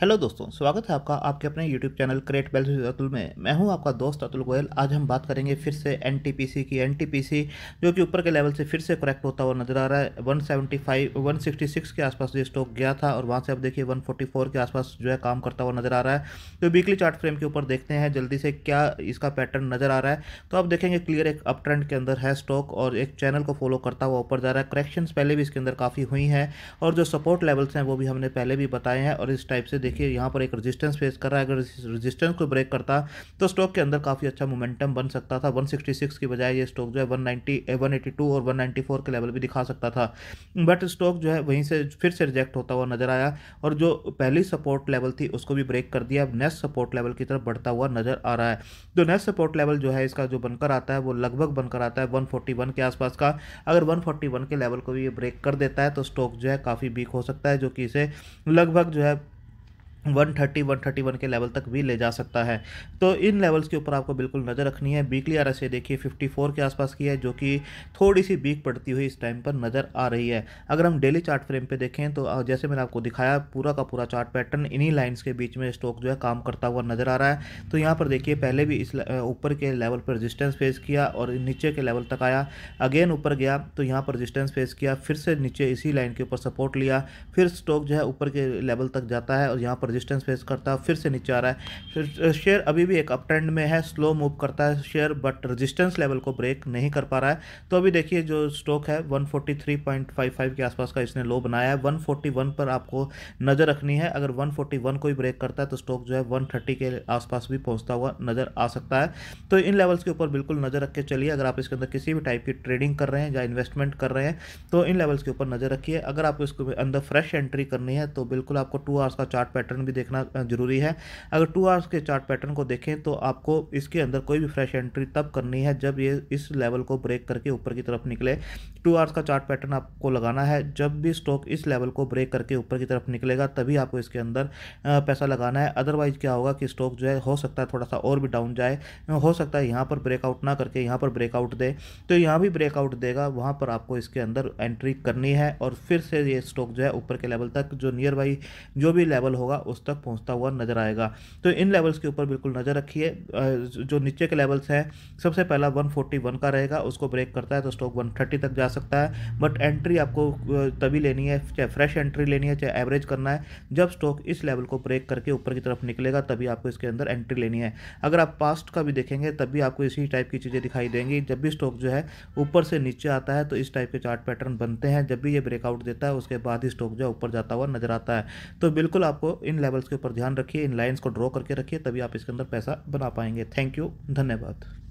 hello दोस्तों स्वागत है आपका आपके अपने यूट्यूब चैनल क्रेट बेल्स अतुल में मैं हूं आपका दोस्त अतुल गोयल आज हम बात करेंगे फिर से एनटीपीसी की एनटीपीसी जो कि ऊपर के लेवल से फिर से करेक्ट होता हुआ नजर आ रहा है 175 166 के आसपास ये स्टॉक गया था और वहां से अब देखिए 144 के आसपास जो है काम करता हुआ नजर आ रहा है तो वीकली चार्ट फ्रेम के ऊपर देखते हैं जल्दी से क्या इसका पैटर्न नजर आ रहा है तो आप देखेंगे क्लियर एक अप ट्रेंड के अंदर है स्टॉक और एक चैनल को फॉलो करता हुआ ऊपर जा रहा है करेक्शन पहले भी इसके अंदर काफ़ी हुई हैं और जो सपोर्ट लेवल्स हैं वो भी हमने पहले भी बताए हैं और इस टाइप से देखिए यहाँ पर एक रजिस्टेंस फेस कर रहा है अगर रजिस्टेंस को ब्रेक करता तो स्टॉक के अंदर काफ़ी अच्छा मोमेंटम बन सकता था 166 की बजाय ये स्टॉक जो है 190 182 और 194 के लेवल भी दिखा सकता था बट स्टॉक जो है वहीं से फिर से रिजेक्ट होता हुआ नजर आया और जो पहली सपोर्ट लेवल थी उसको भी ब्रेक कर दिया अब नेक्स्ट सपोर्ट लेवल की तरफ बढ़ता हुआ नजर आ रहा है तो नेक्स्ट सपोर्ट लेवल जो है इसका जो बनकर आता है वो लगभग बनकर आता है 141 के आसपास का अगर 141 के लेवल को भी ये ब्रेक कर देता है तो स्टॉक जो है काफ़ी वीक हो सकता है जो कि इसे लगभग जो है 130 131 के लेवल तक भी ले जा सकता है तो इन लेवल्स के ऊपर आपको बिल्कुल नज़र रखनी है वीकली आर देखिए 54 के आसपास की है जो कि थोड़ी सी बीक पड़ती हुई इस टाइम पर नज़र आ रही है अगर हम डेली चार्ट फ्रेम पे देखें तो जैसे मैंने आपको दिखाया पूरा का पूरा चार्ट पैटर्न इन्हीं लाइन्स के बीच में स्टॉक जो है काम करता हुआ नज़र आ रहा है तो यहाँ पर देखिए पहले भी इस ऊपर के लेवल पर रजिस्टेंस फेस किया और नीचे के लेवल तक आया अगेन ऊपर गया तो यहाँ पर रजिस्टेंस फेस किया फिर से नीचे इसी लाइन के ऊपर सपोर्ट लिया फिर स्टॉक जो है ऊपर के लेवल तक जाता है और यहाँ पर रेजिस्टेंस फेस करता है फिर से नीचे आ रहा है शेयर अभी भी एक अप ट्रेंड में है स्लो मूव करता है शेयर बट रेजिस्टेंस लेवल को ब्रेक नहीं कर पा रहा है तो अभी देखिए जो स्टॉक है 143.55 के आसपास का इसने लो बनाया है 141 पर आपको नज़र रखनी है अगर 141 को ही ब्रेक करता है तो स्टॉक जो है 130 के आसपास भी पहुंचता हुआ नज़र आ सकता है तो इन लेवल्स के ऊपर बिल्कुल नज़र रख के चलिए अगर आप इसके अंदर किसी भी टाइप की ट्रेडिंग कर रहे हैं या इन्वेस्टमेंट कर रहे हैं तो इन लेवल्स के ऊपर नज़र रखिए अगर आपको इसके अंदर फ्रेश एंट्री करनी है तो बिल्कुल आपको टू आवर्स का चार्ट पैटर्न भी देखना जरूरी है अगर टू आवर्स के चार्ट पैटर्न को देखें तो आपको इसके अंदर कोई भी फ्रेश एंट्री तब करनी है जब ये इस लेवल को ब्रेक करके ऊपर की तरफ निकले टू आवर्स का चार्ट पैटर्न आपको लगाना है जब भी स्टॉक इस लेवल को ब्रेक करके ऊपर की तरफ निकलेगा तभी आपको इसके अंदर पैसा लगाना है अदरवाइज क्या होगा कि स्टॉक जो है हो सकता है थोड़ा सा और भी डाउन जाए हो सकता है यहाँ पर ब्रेकआउट ना करके यहाँ पर ब्रेकआउट दे तो यहाँ भी ब्रेकआउट देगा वहाँ पर आपको इसके अंदर एंट्री करनी है और फिर से ये स्टॉक जो है ऊपर के लेवल तक जो नियर बाई जो भी लेवल होगा उस तक पहुंचता हुआ नजर आएगा तो इन लेवल्स के ऊपर बिल्कुल नज़र रखिए जो नीचे के लेवल्स हैं सबसे पहला 141 का रहेगा उसको ब्रेक करता है तो स्टॉक 130 तक जा सकता है बट एंट्री आपको तभी लेनी है चाहे फ्रेश एंट्री लेनी है चाहे एवरेज करना है जब स्टॉक इस लेवल को ब्रेक करके ऊपर की तरफ निकलेगा तभी आपको इसके अंदर एंट्री लेनी है अगर आप पास्ट का भी देखेंगे तब भी आपको इसी टाइप की चीज़ें दिखाई देंगी जब भी स्टॉक जो है ऊपर से नीचे आता है तो इस टाइप के चार्ट पैटर्न बनते हैं जब भी ये ब्रेकआउट देता है उसके बाद ही स्टॉक जो है ऊपर जाता हुआ नजर आता है तो बिल्कुल आपको इन इन लेवल्स के ऊपर ध्यान रखिए इन लाइन्स को ड्रॉ करके रखिए तभी आप इसके अंदर पैसा बना पाएंगे थैंक यू धन्यवाद